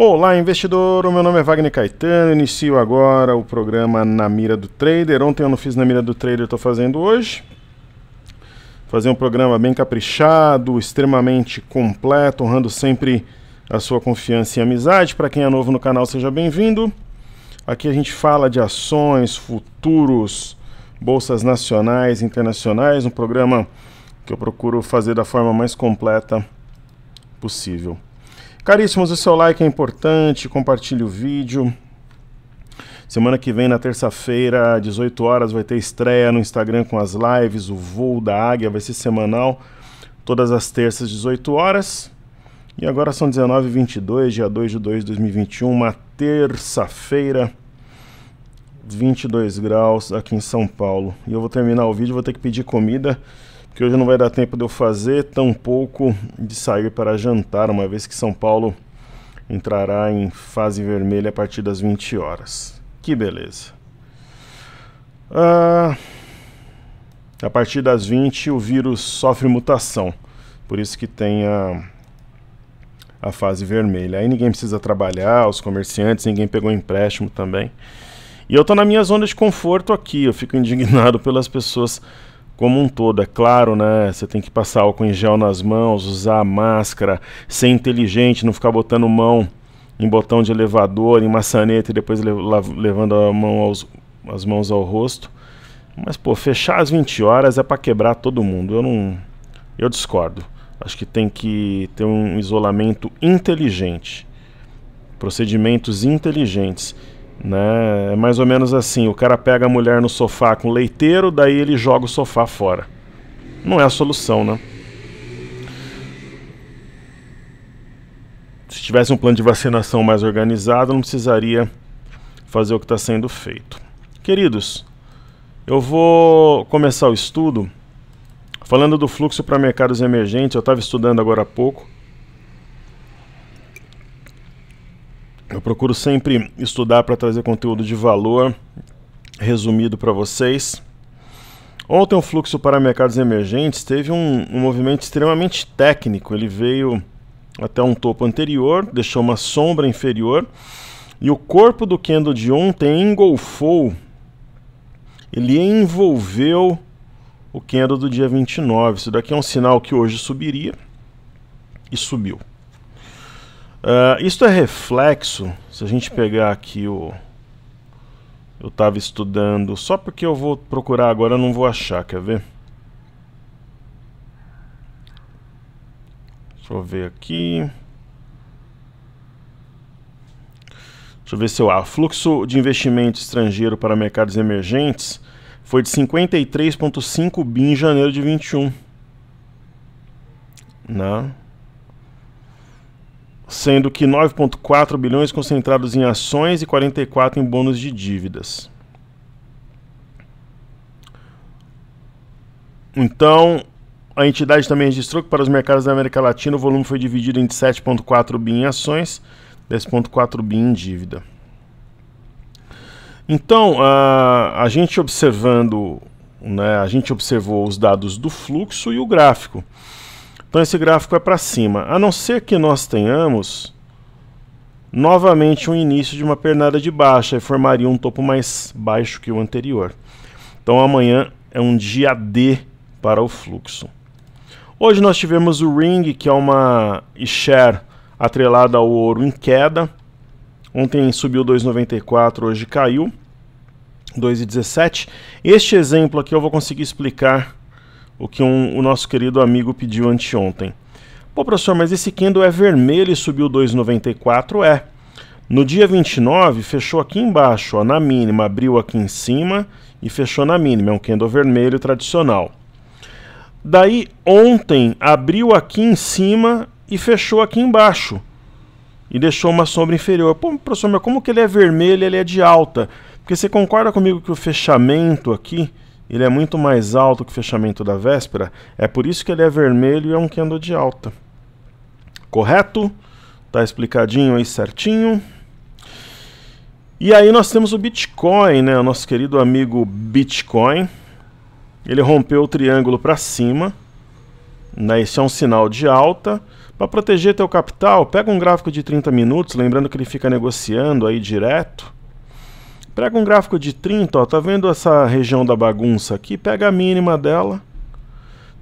Olá, investidor! O meu nome é Wagner Caetano. Inicio agora o programa Na Mira do Trader. Ontem eu não fiz Na Mira do Trader, estou fazendo hoje. Fazer um programa bem caprichado, extremamente completo, honrando sempre a sua confiança e amizade. Para quem é novo no canal, seja bem-vindo. Aqui a gente fala de ações, futuros, bolsas nacionais, internacionais. Um programa que eu procuro fazer da forma mais completa possível. Caríssimos, o seu like é importante, compartilhe o vídeo. Semana que vem, na terça-feira, 18 horas, vai ter estreia no Instagram com as lives. O voo da águia vai ser semanal, todas as terças, 18 horas. E agora são 19h22, dia 2 de 2 de 2021, uma terça-feira, 22 graus aqui em São Paulo. E eu vou terminar o vídeo, vou ter que pedir comida que hoje não vai dar tempo de eu fazer, tampouco de sair para jantar, uma vez que São Paulo entrará em fase vermelha a partir das 20 horas. Que beleza. Ah, a partir das 20 o vírus sofre mutação, por isso que tem a, a fase vermelha. Aí ninguém precisa trabalhar, os comerciantes, ninguém pegou empréstimo também. E eu estou na minha zona de conforto aqui, eu fico indignado pelas pessoas como um todo, é claro, né? Você tem que passar álcool em gel nas mãos, usar máscara, ser inteligente, não ficar botando mão em botão de elevador, em maçaneta e depois levando a mão aos, as mãos ao rosto. Mas, pô, fechar às 20 horas é para quebrar todo mundo. Eu não. Eu discordo. Acho que tem que ter um isolamento inteligente. Procedimentos inteligentes né? É mais ou menos assim: o cara pega a mulher no sofá com leiteiro, daí ele joga o sofá fora. Não é a solução, né? Se tivesse um plano de vacinação mais organizado, não precisaria fazer o que está sendo feito. Queridos, eu vou começar o estudo falando do fluxo para mercados emergentes. Eu estava estudando agora há pouco Eu procuro sempre estudar para trazer conteúdo de valor resumido para vocês. Ontem o fluxo para mercados emergentes teve um, um, movimento extremamente técnico. Ele veio até um topo anterior, deixou uma sombra inferior e o corpo do candle de ontem engolfou, ele envolveu o candle do dia 29. Isso daqui é um sinal que hoje subiria e subiu. Uh, ah, isso é reflexo, se a gente pegar aqui o... Eu estava estudando, só porque eu vou procurar agora eu não vou achar, quer ver? Deixa eu ver aqui... Deixa eu ver se eu. Ah, fluxo de investimento estrangeiro para mercados emergentes foi de 53,5 bi em janeiro de 21. Né? sendo que 9,4 bilhões concentrados em ações e 44 em bônus de dívidas. Então, a entidade também registrou que para os mercados da América Latina o volume foi dividido em 7,4 bi em ações, 10,4 bi em dívida. Então, a, a gente observando, né, a gente observou os dados do fluxo e o gráfico. Então esse gráfico é para cima. A não ser que nós tenhamos novamente um início de uma pernada de baixa e formaria um topo mais baixo que o anterior. Então amanhã é um dia D para o fluxo. Hoje nós tivemos o Ring, que é uma share atrelada ao ouro em queda. Ontem subiu 2,94, hoje caiu 2,17. Este exemplo aqui eu vou conseguir explicar o que um, o nosso querido amigo pediu anteontem. Pô, professor, mas esse candle é vermelho e subiu 2,94? É. No dia 29, fechou aqui embaixo, ó, na mínima, abriu aqui em cima e fechou na mínima. É um candle vermelho tradicional. Daí, ontem, abriu aqui em cima e fechou aqui embaixo. E deixou uma sombra inferior. Pô, professor, mas como que ele é vermelho ele é de alta? Porque você concorda comigo que o fechamento aqui ele é muito mais alto que o fechamento da véspera, é por isso que ele é vermelho e é um candle de alta. Correto? Tá explicadinho aí certinho. E aí nós temos o Bitcoin, né? O nosso querido amigo Bitcoin. Ele rompeu o triângulo para cima. Né? Esse é um sinal de alta. Para proteger teu capital, pega um gráfico de 30 minutos, lembrando que ele fica negociando aí direto. Pega um gráfico de 30, ó, tá vendo essa região da bagunça aqui? Pega a mínima dela,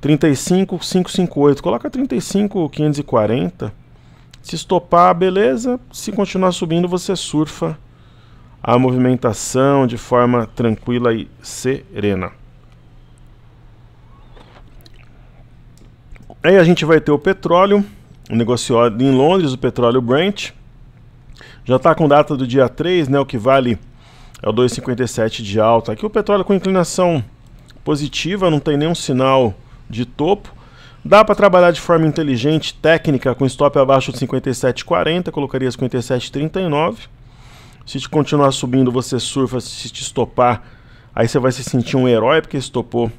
35,558. Coloca 35,540. Se estopar, beleza. Se continuar subindo, você surfa a movimentação de forma tranquila e serena. Aí a gente vai ter o petróleo, o negócio em Londres, o petróleo Brent. Já está com data do dia 3, né, o que vale é o 2,57 de alta. Aqui o petróleo com inclinação positiva, não tem nenhum sinal de topo. Dá para trabalhar de forma inteligente, técnica, com stop abaixo de 57,40, colocaria 57,39. Se te continuar subindo, você surfa, se te estopar, aí você vai se sentir um herói, porque estopou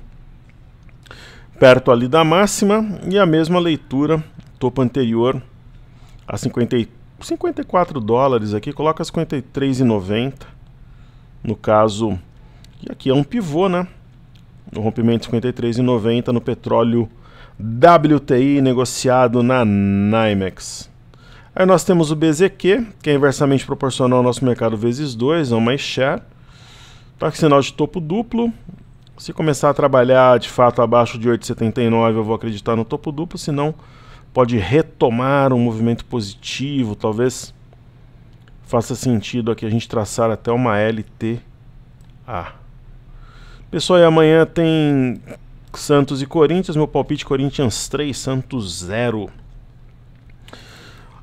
perto ali da máxima. E a mesma leitura, topo anterior a 50, 54 dólares aqui, coloca 53,90 no caso, aqui é um pivô, né? No rompimento 53,90 no petróleo WTI negociado na NYMEX. Aí nós temos o BZQ, que é inversamente proporcional ao nosso mercado vezes 2, é uma share. Tá com sinal de topo duplo. Se começar a trabalhar de fato abaixo de 8,79, eu vou acreditar no topo duplo, senão pode retomar um movimento positivo, talvez faça sentido aqui a gente traçar até uma LTA. Pessoal, e amanhã tem Santos e Corinthians, meu palpite Corinthians 3, Santos 0.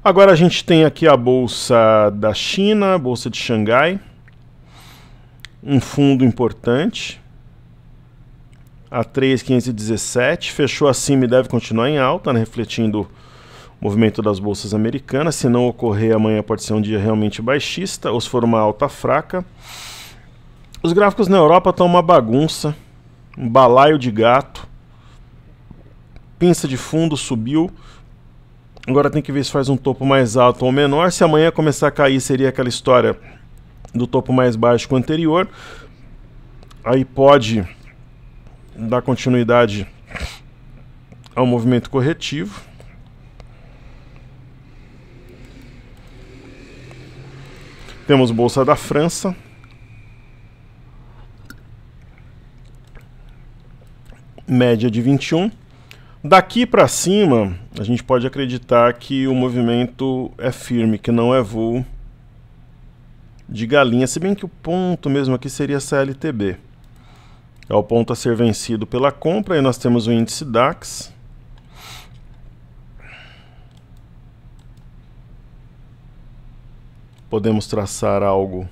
Agora a gente tem aqui a bolsa da China, a bolsa de Xangai. Um fundo importante. A 3,517, fechou acima e deve continuar em alta, né? refletindo movimento das bolsas americanas. Se não ocorrer, amanhã pode ser um dia realmente baixista ou se for uma alta fraca. Os gráficos na Europa estão uma bagunça, um balaio de gato. Pinça de fundo subiu. Agora tem que ver se faz um topo mais alto ou menor. Se amanhã começar a cair, seria aquela história do topo mais baixo que o anterior. Aí pode dar continuidade ao movimento corretivo. Temos Bolsa da França. Média de 21. Daqui para cima, a gente pode acreditar que o movimento é firme, que não é voo de galinha. Se bem que o ponto mesmo aqui seria CLTB. É o ponto a ser vencido pela compra. E nós temos o índice DAX. podemos traçar algo.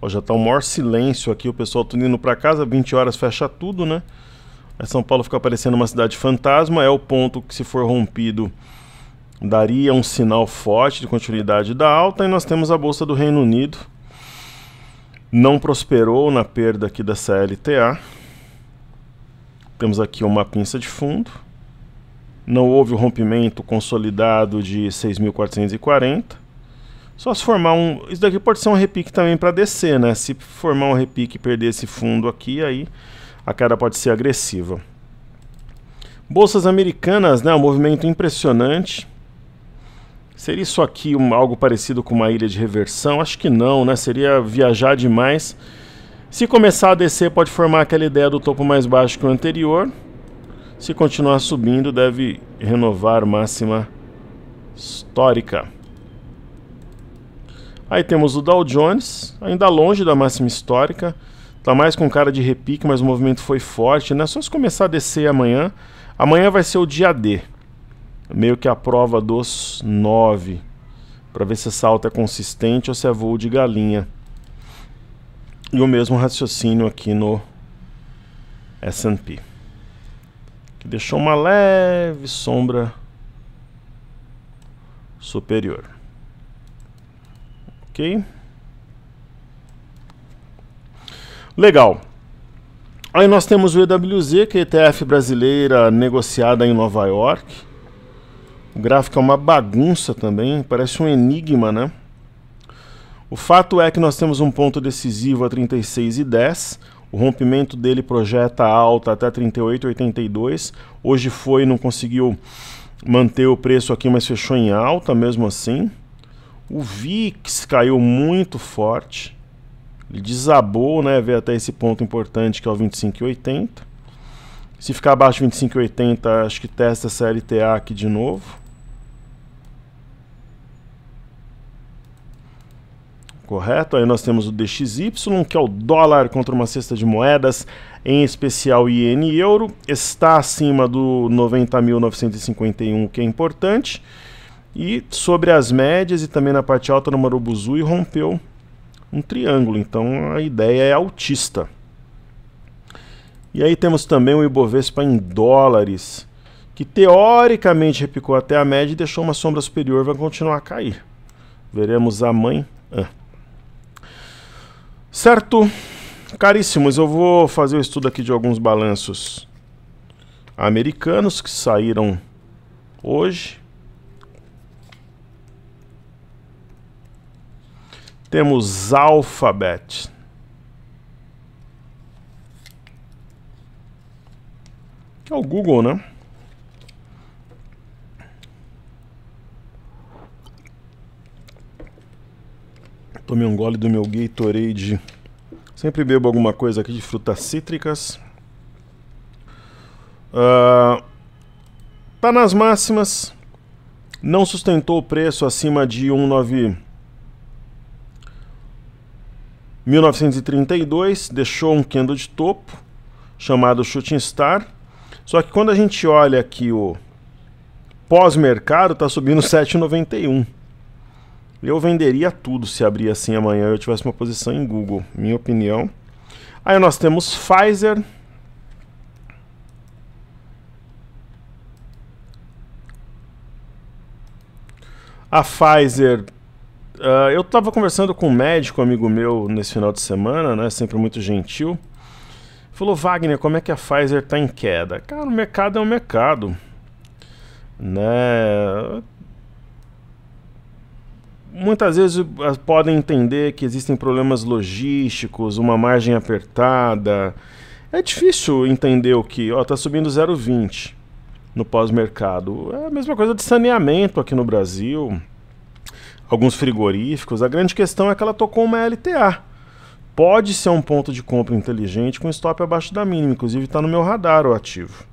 Ó, já está o maior silêncio aqui, o pessoal está indo para casa, 20 horas fecha tudo, né? São Paulo fica parecendo uma cidade fantasma, é o ponto que se for rompido daria um sinal forte de continuidade da alta e nós temos a bolsa do Reino Unido não prosperou na perda aqui da CLTA. Temos aqui uma pinça de fundo. Não houve o rompimento consolidado de 6440 só se formar um. Isso daqui pode ser um repique também para descer, né? Se formar um repique e perder esse fundo aqui, aí a queda pode ser agressiva. Bolsas americanas, né? Um movimento impressionante. Seria isso aqui um, algo parecido com uma ilha de reversão? Acho que não, né? Seria viajar demais. Se começar a descer, pode formar aquela ideia do topo mais baixo que o anterior. Se continuar subindo, deve renovar máxima histórica. Aí temos o Dow Jones, ainda longe da máxima histórica, tá mais com cara de repique, mas o movimento foi forte, né? Só se começar a descer amanhã, amanhã vai ser o dia D, meio que a prova dos 9, para ver se essa alta é consistente ou se é voo de galinha. E o mesmo raciocínio aqui no S&P, que deixou uma leve sombra superior. Ok. Legal. Aí nós temos o EWZ, que é ETF brasileira negociada em Nova York. O gráfico é uma bagunça também, parece um enigma, né? O fato é que nós temos um ponto decisivo a 36 e 10. O rompimento dele projeta alta até 38,82. Hoje foi, não conseguiu manter o preço aqui, mas fechou em alta mesmo assim. O VIX caiu muito forte. Ele desabou, né? Veio até esse ponto importante que é o 25,80. Se ficar abaixo de 25,80, acho que testa essa LTA aqui de novo. Correto? Aí nós temos o DXY, que é o dólar contra uma cesta de moedas, em especial iene e euro. Está acima do 90.951, que é importante. E sobre as médias e também na parte alta no e rompeu um triângulo, então a ideia é altista. E aí temos também o Ibovespa em dólares, que teoricamente repicou até a média e deixou uma sombra superior, vai continuar a cair. Veremos amanhã. Certo? Caríssimos, eu vou fazer o estudo aqui de alguns balanços americanos que saíram hoje. Temos Alphabet. Que é o Google, né? Tomei um gole do meu Gatorade. Sempre bebo alguma coisa aqui de frutas cítricas. Uh, tá nas máximas. Não sustentou o preço acima de 1,9 1932 deixou um Kendo de topo chamado Shooting Star. Só que quando a gente olha aqui o pós-mercado, está subindo 7,91. Eu venderia tudo se abrir assim amanhã eu tivesse uma posição em Google, minha opinião. Aí nós temos Pfizer. A Pfizer Uh, eu estava conversando com um médico, amigo meu, nesse final de semana, né? Sempre muito gentil. Falou, Wagner, como é que a Pfizer está em queda? Cara, o mercado é um mercado. Né? Muitas vezes ah, podem entender que existem problemas logísticos, uma margem apertada. É difícil entender o que, ó, tá subindo 0,20 no pós-mercado. É a mesma coisa de saneamento aqui no Brasil alguns frigoríficos, a grande questão é que ela tocou uma LTA. Pode ser um ponto de compra inteligente com stop abaixo da mínima, inclusive está no meu radar o ativo.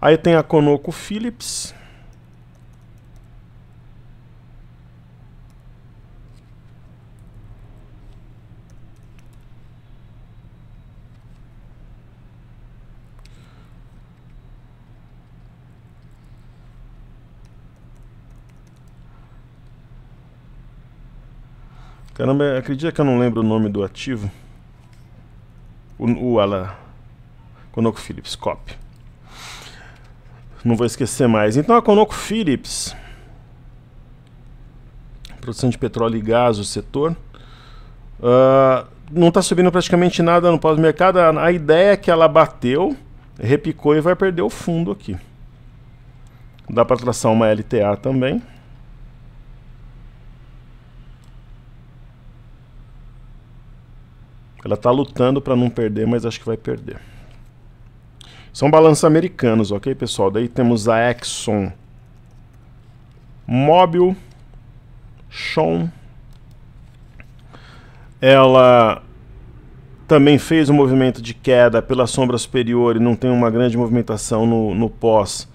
Aí tem a Conoco Philips, Caramba, acredita que eu não lembro o nome do ativo? O, o Ala ConocoPhillips, copy. Não vou esquecer mais. Então a ConocoPhillips, produção de petróleo e gás, o setor, uh, não está subindo praticamente nada no pós-mercado. a ideia é que ela bateu, repicou e vai perder o fundo aqui. Dá para traçar uma LTA também. Ela está lutando para não perder, mas acho que vai perder. São balanços americanos, ok, pessoal? Daí temos a Exxon, Mobil, Shon. Ela também fez um movimento de queda pela sombra superior e não tem uma grande movimentação no, no pós.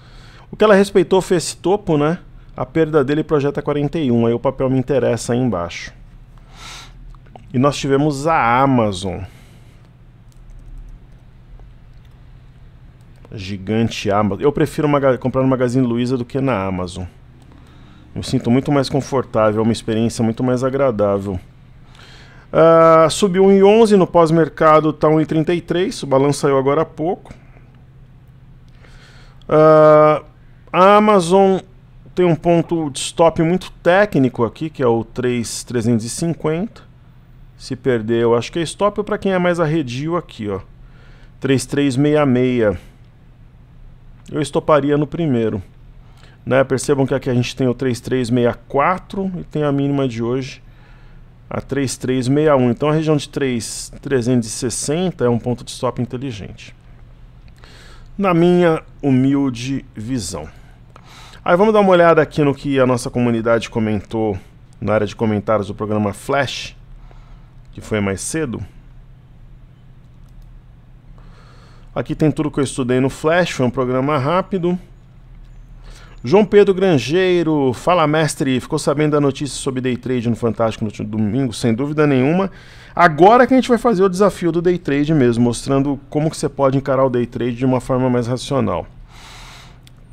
O que ela respeitou foi esse topo, né? A perda dele projeta 41, aí o papel me interessa aí embaixo. E nós tivemos a Amazon. Gigante Amazon. Eu prefiro uma, comprar no Magazine Luiza do que na Amazon. Eu sinto muito mais confortável, é uma experiência muito mais agradável. Uh, subiu 1,11 no pós-mercado, está 1,33. O balanço saiu agora há pouco. Uh, a Amazon tem um ponto de stop muito técnico aqui, que é o 3,350. Se perdeu, acho que é stop para quem é mais arredio aqui, ó. 3366. Eu estoparia no primeiro. Né? Percebam que aqui a gente tem o 3364 e tem a mínima de hoje a 3361. Então a região de 3360 é um ponto de stop inteligente. Na minha humilde visão. Aí vamos dar uma olhada aqui no que a nossa comunidade comentou na área de comentários do programa Flash que foi mais cedo. Aqui tem tudo que eu estudei no Flash, foi um programa rápido. João Pedro Grangeiro, fala mestre, ficou sabendo da notícia sobre day trade no Fantástico no último domingo? Sem dúvida nenhuma. Agora que a gente vai fazer o desafio do day trade mesmo, mostrando como que você pode encarar o day trade de uma forma mais racional.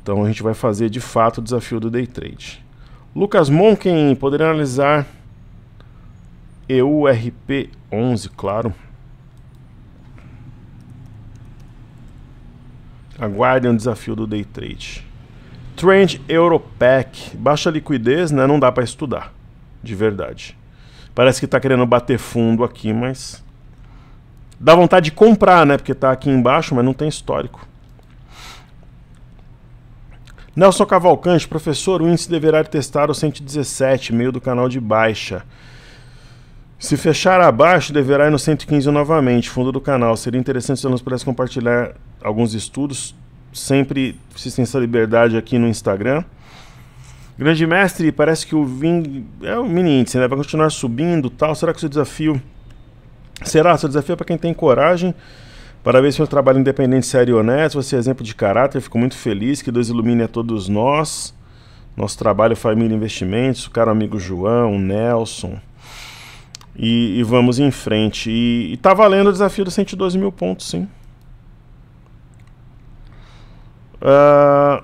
Então a gente vai fazer de fato o desafio do day trade. Lucas Monken, poderia analisar EURP11, claro. Aguardem um desafio do day trade. Trend europec baixa liquidez, né? Não dá para estudar, de verdade. Parece que está querendo bater fundo aqui, mas dá vontade de comprar, né? Porque está aqui embaixo, mas não tem histórico. Nelson Cavalcante, professor, o índice deverá testar o 117, meio do canal de baixa. Se fechar abaixo, deverá ir no 115 novamente, fundo do canal. Seria interessante se nos pudesse compartilhar alguns estudos. Sempre se tem essa liberdade aqui no Instagram. Grande mestre, parece que o Ving é o mini índice, né? Vai continuar subindo tal. Será que o seu desafio. Será? Seu desafio é para quem tem coragem. Parabéns pelo trabalho independente, sério e honesto. Você é exemplo de caráter. Fico muito feliz. Que Deus ilumine a todos nós. Nosso trabalho, família, investimentos. O caro amigo João, o Nelson. E, e, vamos em frente. E, e tá valendo o desafio dos 112 mil pontos, sim. Uh,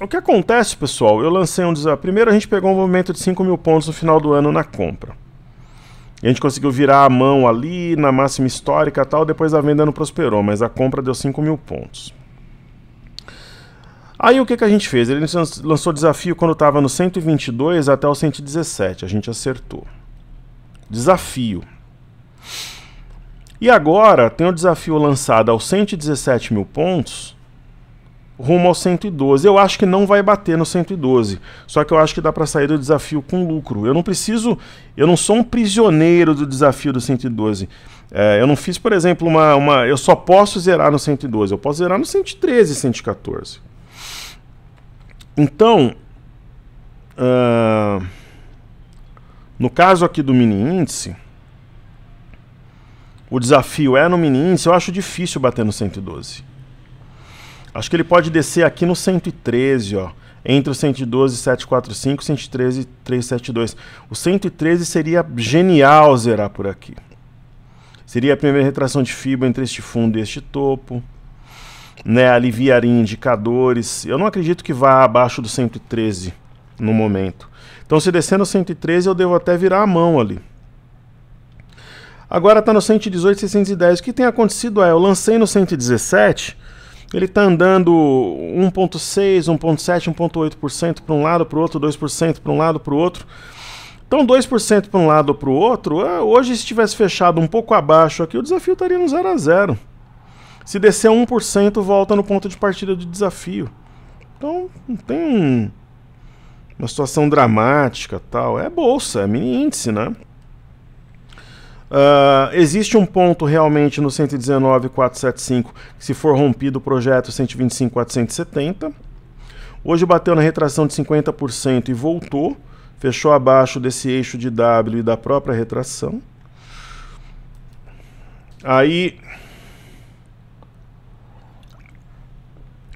o que acontece, pessoal? Eu lancei um desafio. Primeiro a gente pegou um movimento de 5 mil pontos no final do ano na compra. E a gente conseguiu virar a mão ali na máxima histórica tal. Depois a venda não prosperou, mas a compra deu 5 mil pontos. Aí o que, que a gente fez? Ele lançou desafio quando estava no 122 até o 117. A gente acertou. Desafio. E agora tem o desafio lançado aos 117 mil pontos, rumo aos 112. Eu acho que não vai bater no 112. Só que eu acho que dá para sair do desafio com lucro. Eu não preciso, eu não sou um prisioneiro do desafio do 112. É, eu não fiz, por exemplo, uma, uma. Eu só posso zerar no 112. Eu posso zerar no 113, 114. Então. Uh... No caso aqui do mini índice, o desafio é no mini índice, eu acho difícil bater no 112. Acho que ele pode descer aqui no 113, ó. Entre o 112 745 e 113 372. O 113 seria genial zerar por aqui. Seria a primeira retração de fibra entre este fundo e este topo. Né, aliviaria indicadores. Eu não acredito que vá abaixo do 113 no momento. Então, se descer no 113, eu devo até virar a mão ali. Agora está no 118, 610. O que tem acontecido é, eu lancei no 117, ele está andando 1.6, 1.7, 1.8% para um lado, para o outro, 2% para um lado, para o outro. Então, 2% para um lado ou para o outro, é, hoje se tivesse fechado um pouco abaixo aqui, o desafio estaria no 0 a 0. Se descer 1%, volta no ponto de partida do desafio. Então, não tem uma situação dramática tal. É bolsa, é mini índice, né? Uh, existe um ponto realmente no 119.475 que se for rompido o projeto 125.470. Hoje bateu na retração de 50% e voltou, fechou abaixo desse eixo de W e da própria retração. Aí,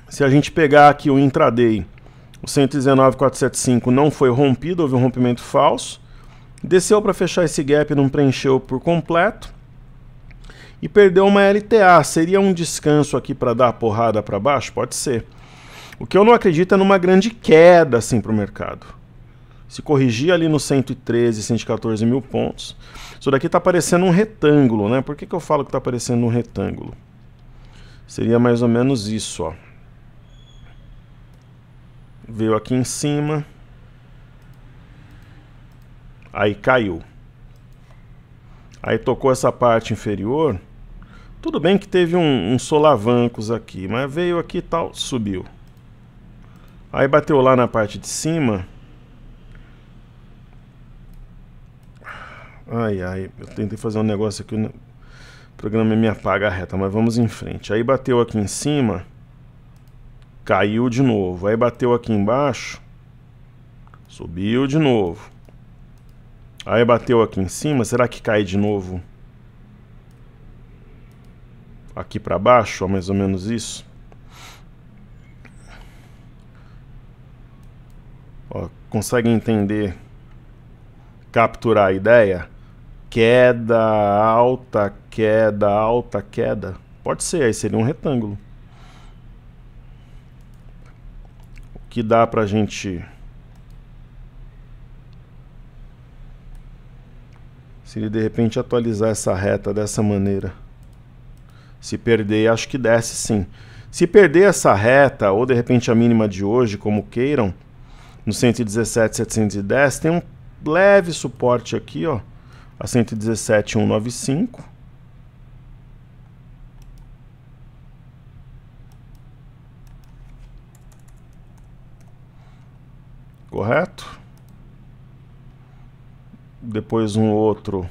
se a gente pegar aqui o intraday o 119,475 não foi rompido, houve um rompimento falso. Desceu para fechar esse gap, não preencheu por completo. E perdeu uma LTA. Seria um descanso aqui para dar a porrada para baixo? Pode ser. O que eu não acredito é numa grande queda assim para o mercado. Se corrigir ali no 113, 114 mil pontos. Isso daqui está parecendo um retângulo, né? Por que, que eu falo que está parecendo um retângulo? Seria mais ou menos isso, ó veio aqui em cima, aí caiu. Aí tocou essa parte inferior, tudo bem que teve um, um solavancos aqui, mas veio aqui e tal, subiu. Aí bateu lá na parte de cima. Ai, ai, eu tentei fazer um negócio aqui, o programa me apaga a reta, mas vamos em frente. Aí bateu aqui em cima caiu de novo, aí bateu aqui embaixo, subiu de novo, aí bateu aqui em cima, será que cai de novo? Aqui para baixo, ó, é mais ou menos isso. Ó, consegue entender, capturar a ideia? Queda, alta, queda, alta, queda. Pode ser, aí seria um retângulo. que dá para a gente se de repente atualizar essa reta dessa maneira. Se perder, acho que desce sim. Se perder essa reta, ou de repente a mínima de hoje, como queiram, no 117,710, tem um leve suporte aqui, ó, a 117,195. correto? Depois um outro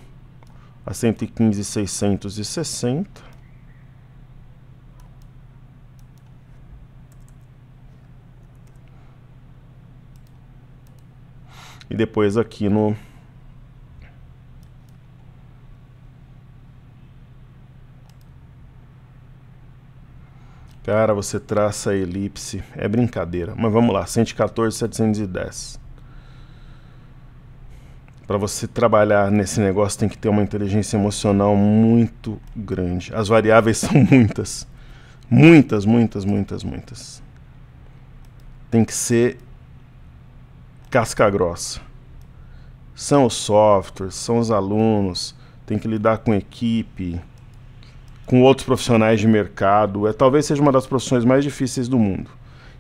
a 115.660. E depois aqui no Cara, você traça a elipse. É brincadeira. Mas vamos lá, 114, 710. Para você trabalhar nesse negócio tem que ter uma inteligência emocional muito grande. As variáveis são muitas. Muitas, muitas, muitas, muitas. Tem que ser casca grossa. São os softwares, são os alunos, tem que lidar com equipe, com outros profissionais de mercado. É talvez seja uma das profissões mais difíceis do mundo.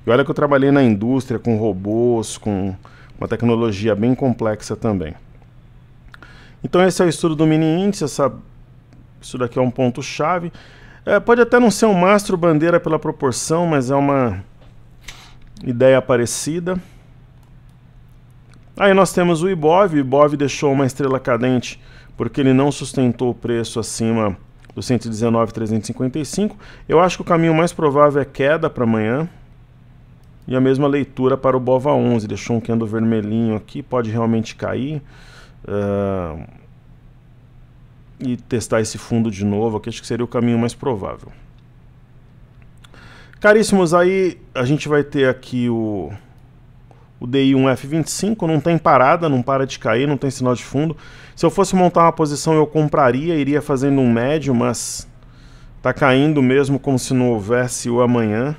E olha que eu trabalhei na indústria com robôs, com uma tecnologia bem complexa também. Então esse é o estudo do mini índice, essa... isso daqui é um ponto chave. É, pode até não ser um mastro bandeira pela proporção, mas é uma ideia parecida. Aí nós temos o IBOV, o IBOV deixou uma estrela cadente porque ele não sustentou o preço acima do 119,355. Eu acho que o caminho mais provável é queda para amanhã. E a mesma leitura para o Bova 11. Deixou um candle vermelhinho aqui, pode realmente cair. Uh, e testar esse fundo de novo aqui, acho que seria o caminho mais provável. Caríssimos, aí a gente vai ter aqui o o DI1F25, não tem parada, não para de cair, não tem sinal de fundo. Se eu fosse montar uma posição, eu compraria, iria fazendo um médio, mas tá caindo mesmo como se não houvesse o amanhã.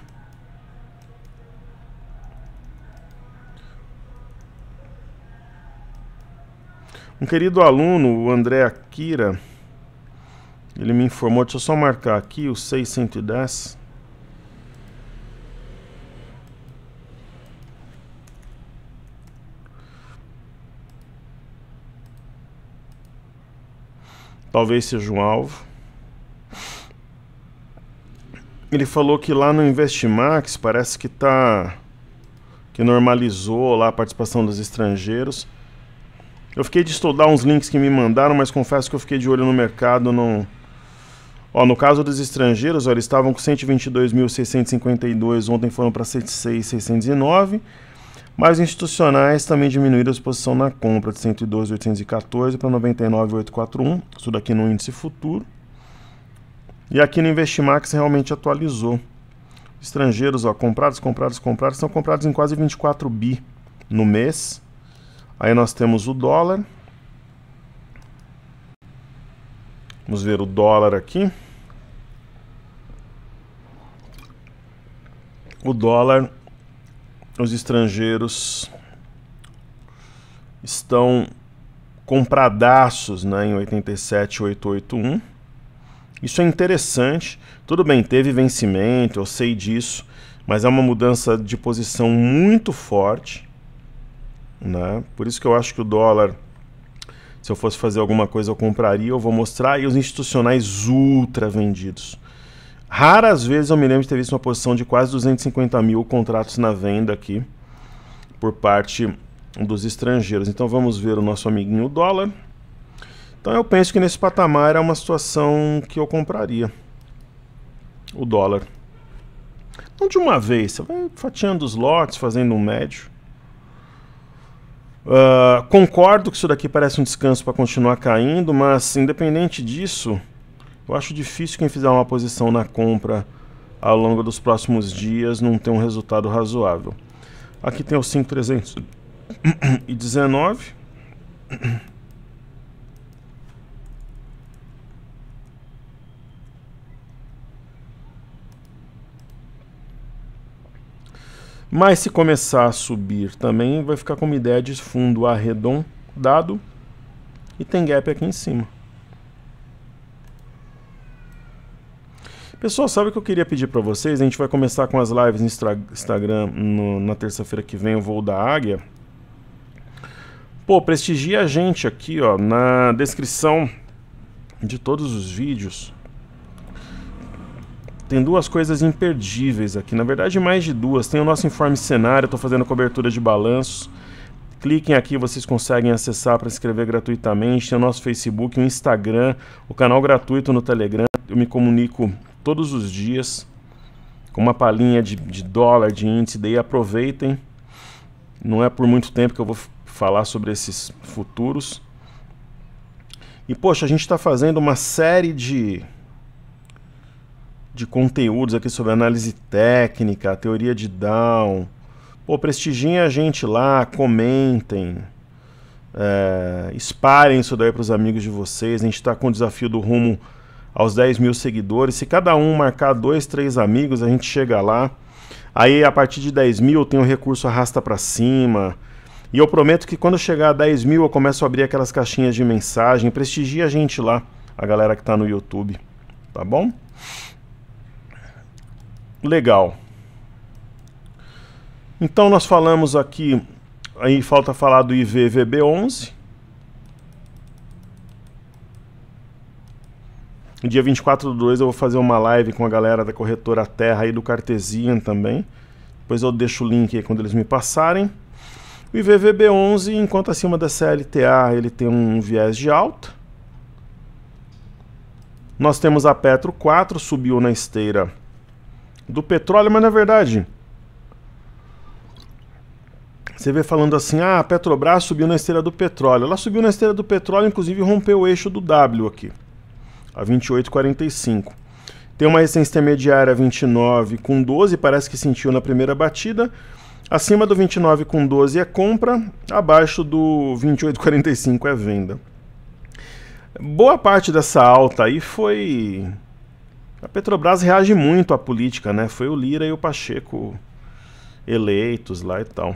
Um querido aluno, o André Akira, ele me informou, deixa eu só marcar aqui o 610. talvez seja um alvo. Ele falou que lá no Investimax parece que tá que normalizou lá a participação dos estrangeiros. Eu fiquei de estudar uns links que me mandaram, mas confesso que eu fiquei de olho no mercado, não Ó, no caso dos estrangeiros, ó, eles estavam com 122.652, ontem foram para 106.609. Mas institucionais também diminuíram a exposição na compra de 112.814 para 99.841, isso daqui no índice futuro. E aqui no Investimax realmente atualizou. Estrangeiros, ó, comprados, comprados, comprados, são comprados em quase 24 bi no mês. Aí nós temos o dólar. Vamos ver o dólar aqui. O dólar os estrangeiros estão compradaços né, em 87881. Isso é interessante. Tudo bem, teve vencimento, eu sei disso, mas é uma mudança de posição muito forte. Né? Por isso que eu acho que o dólar, se eu fosse fazer alguma coisa, eu compraria, eu vou mostrar. E os institucionais ultra vendidos. Raras vezes eu me lembro de ter visto uma posição de quase 250 mil contratos na venda aqui por parte dos estrangeiros. Então vamos ver o nosso amiguinho dólar. Então eu penso que nesse patamar é uma situação que eu compraria o dólar. Não de uma vez, você vai fatiando os lotes, fazendo um médio. Uh, concordo que isso daqui parece um descanso para continuar caindo, mas independente disso, eu acho difícil quem fizer uma posição na compra ao longo dos próximos dias não ter um resultado razoável. Aqui tem os 5,319. Mas se começar a subir também, vai ficar com uma ideia de fundo arredondado e tem gap aqui em cima. Pessoal, sabe o que eu queria pedir para vocês? A gente vai começar com as lives no Instagram no, na terça-feira que vem, o voo da águia. Pô, prestigia a gente aqui, ó, na descrição de todos os vídeos. Tem duas coisas imperdíveis aqui, na verdade mais de duas. Tem o nosso informe cenário, estou fazendo cobertura de balanços. Cliquem aqui, vocês conseguem acessar para se inscrever gratuitamente. Tem o nosso Facebook, o Instagram, o canal gratuito no Telegram. Eu me comunico todos os dias, com uma palhinha de, de dólar, de índice, daí aproveitem. Não é por muito tempo que eu vou falar sobre esses futuros. E poxa, a gente está fazendo uma série de de conteúdos aqui sobre análise técnica, teoria de Down. Pô, prestigiem a gente lá, comentem, é, espalhem isso daí para os amigos de vocês. A gente está com o desafio do rumo aos 10 mil seguidores. Se cada um marcar dois, três amigos, a gente chega lá. Aí a partir de 10 mil tem o recurso arrasta para cima. E eu prometo que quando chegar a 10 mil eu começo a abrir aquelas caixinhas de mensagem. Prestigia a gente lá, a galera que está no YouTube. Tá bom? Legal. Então nós falamos aqui, aí falta falar do IVVB11, No dia 24 do 2 eu vou fazer uma live com a galera da corretora Terra e do Cartesian também. Depois eu deixo o link aí quando eles me passarem. O IVVB11, enquanto acima da CLTA, ele tem um viés de alta. Nós temos a Petro 4, subiu na esteira do petróleo, mas na verdade... Você vê falando assim, ah, a Petrobras subiu na esteira do petróleo. Ela subiu na esteira do petróleo, inclusive rompeu o eixo do W aqui a 28,45. Tem uma resistência intermediária 29 com 12, parece que sentiu na primeira batida. Acima do 29 com 12 é compra, abaixo do 28,45 é venda. Boa parte dessa alta aí foi a Petrobras reage muito à política, né? Foi o Lira e o Pacheco eleitos lá e tal.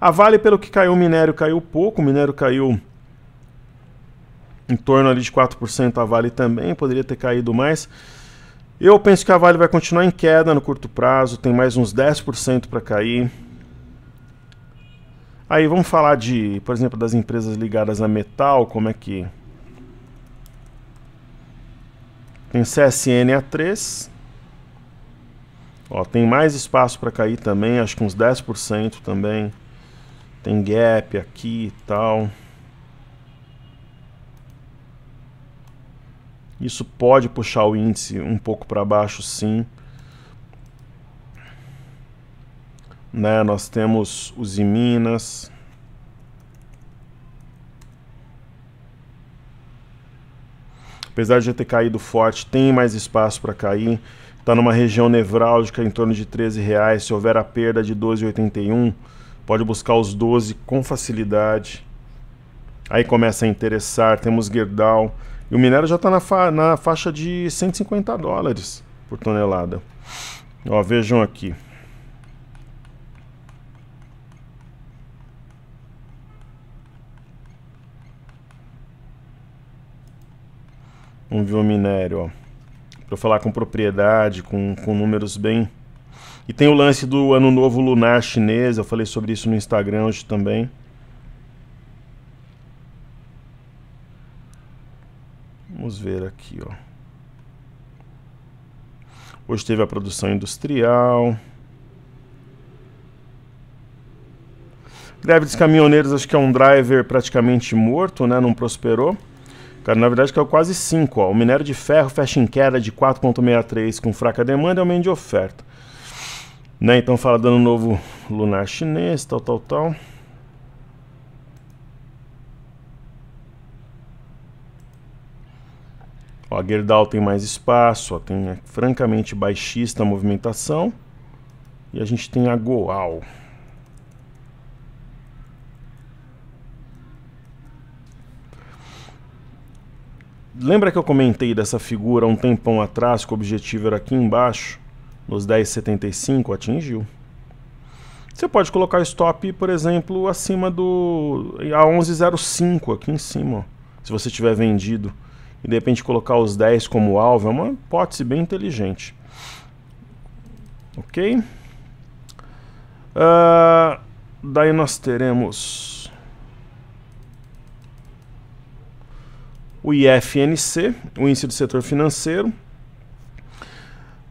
A Vale, pelo que caiu o minério, caiu pouco. O minério caiu em torno ali de 4% a Vale também, poderia ter caído mais. Eu penso que a Vale vai continuar em queda no curto prazo, tem mais uns 10% para cair. Aí vamos falar de, por exemplo, das empresas ligadas a metal, como é que tem CSN A3. Ó, tem mais espaço para cair também, acho que uns 10% também. Tem gap aqui e tal. Isso pode puxar o índice um pouco para baixo, sim. Né, nós temos os Minas. Apesar de já ter caído forte, tem mais espaço para cair. Está numa região nevrálgica em torno de 13 reais. Se houver a perda de 12,81, pode buscar os 12 com facilidade. Aí começa a interessar. Temos Gerdau e o minério já está na, fa na faixa de 150 dólares por tonelada. Ó, vejam aqui. Vamos ver o minério, Para falar com propriedade, com, com números bem... E tem o lance do Ano Novo Lunar Chinês, eu falei sobre isso no Instagram hoje também. Vamos ver aqui, ó. Hoje teve a produção industrial. Greve dos caminhoneiros, acho que é um driver praticamente morto, né? Não prosperou. Cara, na verdade caiu quase 5, ó. O minério de ferro fecha em queda de 4,63 com fraca demanda e aumento de oferta. Né? Então fala dando novo lunar chinês, tal, tal, tal. Ó, a Gerdau tem mais espaço, ó, tem francamente baixista a movimentação. E a gente tem a Goal. Lembra que eu comentei dessa figura um tempão atrás que o objetivo era aqui embaixo, nos 10,75? Atingiu. Você pode colocar stop, por exemplo, acima do. a 11,05 aqui em cima, ó, se você tiver vendido e de repente colocar os 10 como alvo, é uma hipótese bem inteligente. Ok? Uh, daí nós teremos o IFNC, o Índice do Setor Financeiro.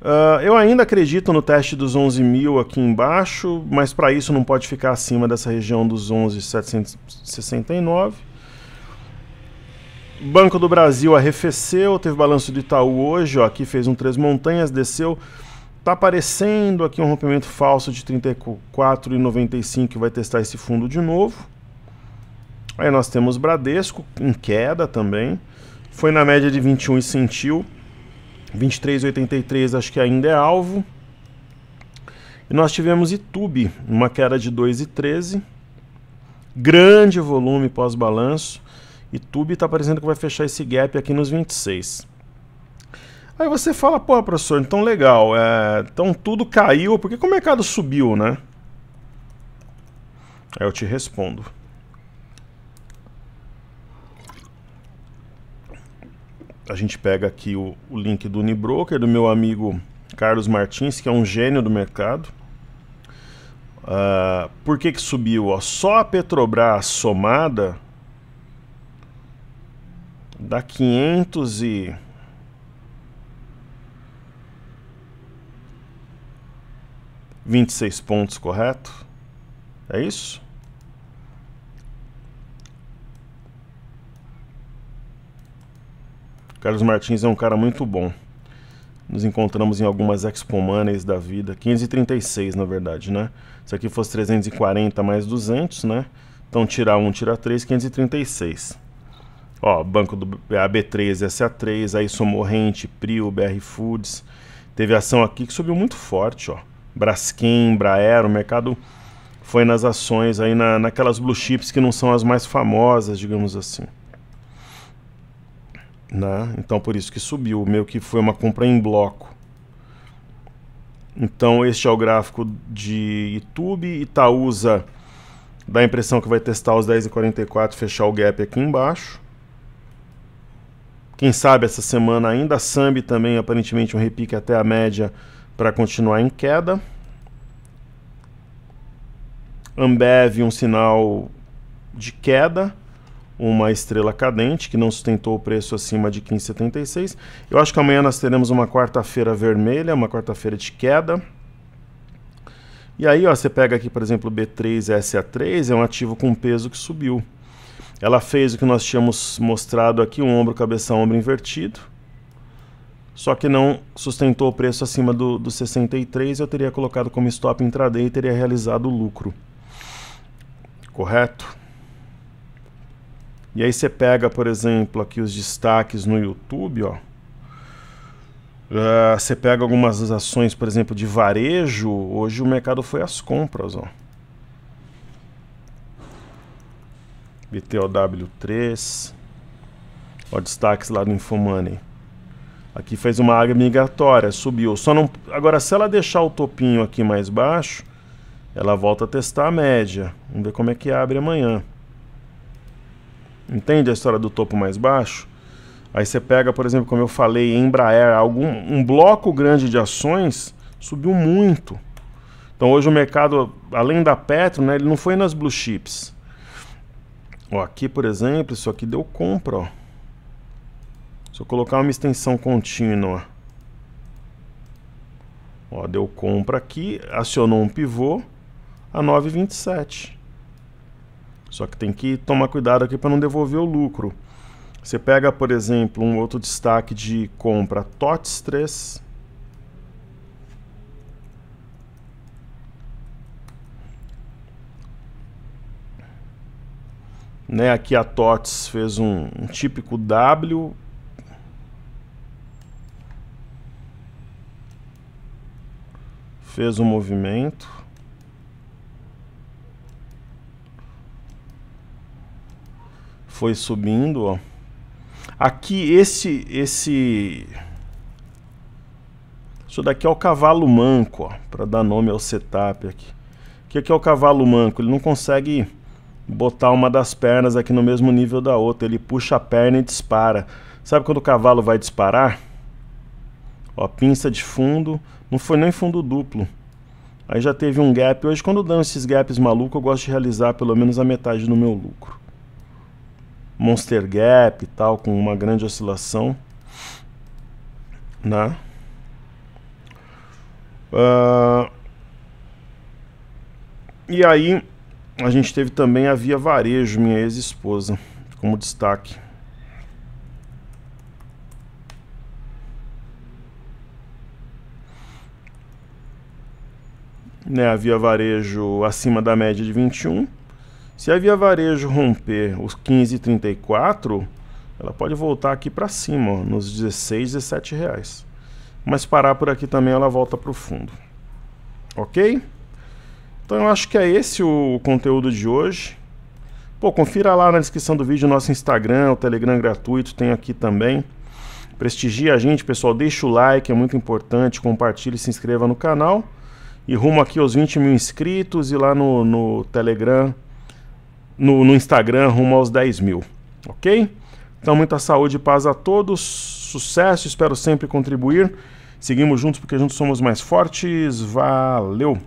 Uh, eu ainda acredito no teste dos 11 mil aqui embaixo, mas para isso não pode ficar acima dessa região dos 11.769. Banco do Brasil arrefeceu, teve balanço do Itaú hoje, ó, aqui fez um três montanhas, desceu. Tá aparecendo aqui um rompimento falso de 34,95 vai testar esse fundo de novo. Aí nós temos Bradesco em queda também. Foi na média de 21 e sentiu. 23,83 acho que ainda é alvo. E nós tivemos Itube, uma queda de 2,13. Grande volume pós-balanço. E Tube está parecendo que vai fechar esse gap aqui nos 26. Aí você fala, pô, professor, então legal, é, então tudo caiu, porque que o mercado subiu, né? Aí eu te respondo. A gente pega aqui o, o link do Unibroker, do meu amigo Carlos Martins, que é um gênio do mercado. Uh, por que, que subiu? Ó, só a Petrobras somada dá 500 e vinte e seis pontos, correto? É isso? Carlos Martins é um cara muito bom. Nos encontramos em algumas Expo da vida, 536 na verdade, né? Se aqui fosse 340 mais 200, né? Então tirar um, tirar três, 536. Ó, banco do AB3, SA3, aí somou rente, Prio, BR Foods. Teve ação aqui que subiu muito forte, ó. Braskem, Braero, o mercado foi nas ações aí na, naquelas blue chips que não são as mais famosas, digamos assim. Né? Então por isso que subiu, meio que foi uma compra em bloco. Então este é o gráfico de YouTube, Itaúsa dá a impressão que vai testar os 10,44 e fechar o gap aqui embaixo. Quem sabe essa semana ainda Sambi também aparentemente um repique até a média para continuar em queda. Ambev um sinal de queda, uma estrela cadente que não sustentou o preço acima de 15,76. Eu acho que amanhã nós teremos uma quarta-feira vermelha, uma quarta-feira de queda. E aí, ó, você pega aqui, por exemplo, o B3 SA3, é um ativo com peso que subiu. Ela fez o que nós tínhamos mostrado aqui, um ombro, cabeça, ombro invertido. Só que não sustentou o preço acima do, do 63, eu teria colocado como stop intraday e teria realizado o lucro. Correto? E aí você pega, por exemplo, aqui os destaques no YouTube, ó. Uh, você pega algumas ações, por exemplo, de varejo, hoje o mercado foi às compras, ó. BTOW3. Ó, destaques lá do Infomoney. Aqui fez uma área migratória, subiu. Só não... Agora, se ela deixar o topinho aqui mais baixo, ela volta a testar a média. Vamos ver como é que abre amanhã. Entende a história do topo mais baixo? Aí você pega, por exemplo, como eu falei, Embraer, algum, um bloco grande de ações subiu muito. Então hoje o mercado, além da Petro, né, ele não foi nas blue chips. Ó, aqui, por exemplo, isso aqui deu compra, ó. Se eu colocar uma extensão contínua, ó, deu compra aqui, acionou um pivô a 9,27. Só que tem que tomar cuidado aqui para não devolver o lucro. Você pega, por exemplo, um outro destaque de compra TOTS 3, Né, aqui a TOTS fez um, um típico W. Fez um movimento. Foi subindo, ó. Aqui esse esse isso daqui é o cavalo manco, para dar nome ao setup aqui. O que, que é o cavalo manco? Ele não consegue botar uma das pernas aqui no mesmo nível da outra. Ele puxa a perna e dispara. Sabe quando o cavalo vai disparar? Ó, pinça de fundo. Não foi nem fundo duplo. Aí já teve um gap. Hoje, quando dão esses gaps maluco, eu gosto de realizar pelo menos a metade do meu lucro. Monster gap e tal, com uma grande oscilação. Né? Uh... E aí, a gente teve também a Via Varejo, minha ex-esposa, como destaque. Né, a Via Varejo acima da média de 21. Se a Via Varejo romper os 15,34, ela pode voltar aqui para cima, ó, nos 16, 17 reais. Mas parar por aqui também ela volta para o fundo. Ok? Então eu acho que é esse o conteúdo de hoje. Pô, confira lá na descrição do vídeo o nosso Instagram, o Telegram gratuito, tem aqui também. Prestigia a gente, pessoal. Deixa o like, é muito importante. Compartilhe, se inscreva no canal. E rumo aqui aos 20 mil inscritos e lá no, no Telegram, no, no Instagram, rumo aos 10 mil. Ok? Então, muita saúde e paz a todos. Sucesso, espero sempre contribuir. Seguimos juntos porque juntos somos mais fortes. Valeu!